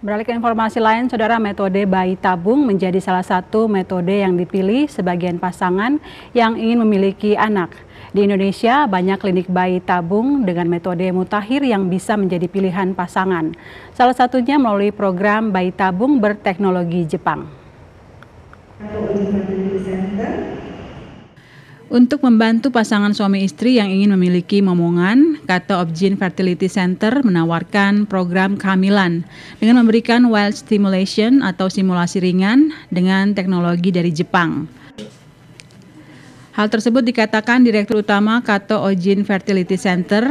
Beralih ke informasi lain, saudara metode bayi tabung menjadi salah satu metode yang dipilih sebagian pasangan yang ingin memiliki anak. Di Indonesia, banyak klinik bayi tabung dengan metode mutakhir yang bisa menjadi pilihan pasangan. Salah satunya melalui program bayi tabung berteknologi Jepang untuk membantu pasangan suami istri yang ingin memiliki momongan, kata Objin Fertility Center menawarkan program kehamilan dengan memberikan wild stimulation atau simulasi ringan dengan teknologi dari Jepang. Hal tersebut dikatakan Direktur Utama Kato Ojin Fertility Center,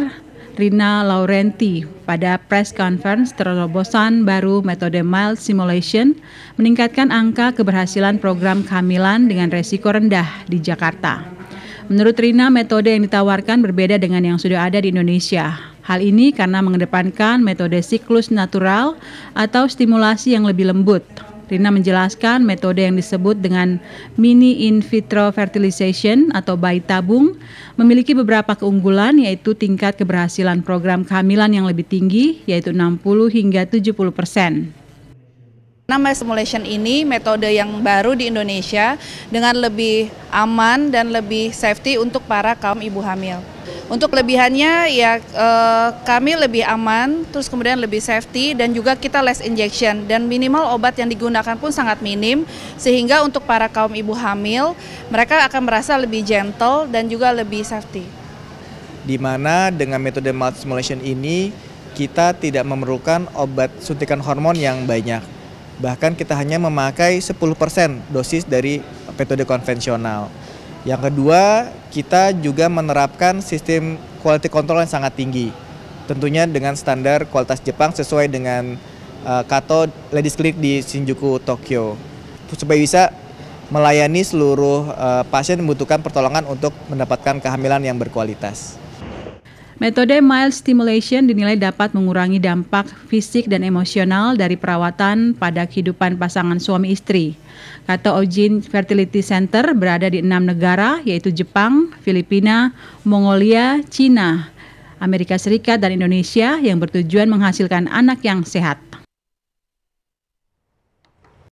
Rina Laurenti pada press conference terobosan baru metode mild simulation meningkatkan angka keberhasilan program kehamilan dengan resiko rendah di Jakarta. Menurut Rina, metode yang ditawarkan berbeda dengan yang sudah ada di Indonesia. Hal ini karena mengedepankan metode siklus natural atau stimulasi yang lebih lembut. Rina menjelaskan metode yang disebut dengan mini in vitro fertilization atau bayi tabung memiliki beberapa keunggulan yaitu tingkat keberhasilan program kehamilan yang lebih tinggi yaitu 60 hingga 70 persen. Nama simulation ini metode yang baru di Indonesia dengan lebih aman dan lebih safety untuk para kaum ibu hamil. Untuk kelebihannya ya eh, kami lebih aman, terus kemudian lebih safety dan juga kita less injection dan minimal obat yang digunakan pun sangat minim sehingga untuk para kaum ibu hamil mereka akan merasa lebih gentle dan juga lebih safety. Dimana dengan metode mild simulation ini kita tidak memerlukan obat suntikan hormon yang banyak Bahkan kita hanya memakai 10% dosis dari metode konvensional. Yang kedua, kita juga menerapkan sistem quality control yang sangat tinggi. Tentunya dengan standar kualitas Jepang sesuai dengan uh, Kato Ladies Clinic di Shinjuku, Tokyo. Supaya bisa melayani seluruh uh, pasien membutuhkan pertolongan untuk mendapatkan kehamilan yang berkualitas. Metode mild stimulation dinilai dapat mengurangi dampak fisik dan emosional dari perawatan pada kehidupan pasangan suami istri. Kata Ojin Fertility Center berada di enam negara yaitu Jepang, Filipina, Mongolia, Cina, Amerika Serikat, dan Indonesia yang bertujuan menghasilkan anak yang sehat.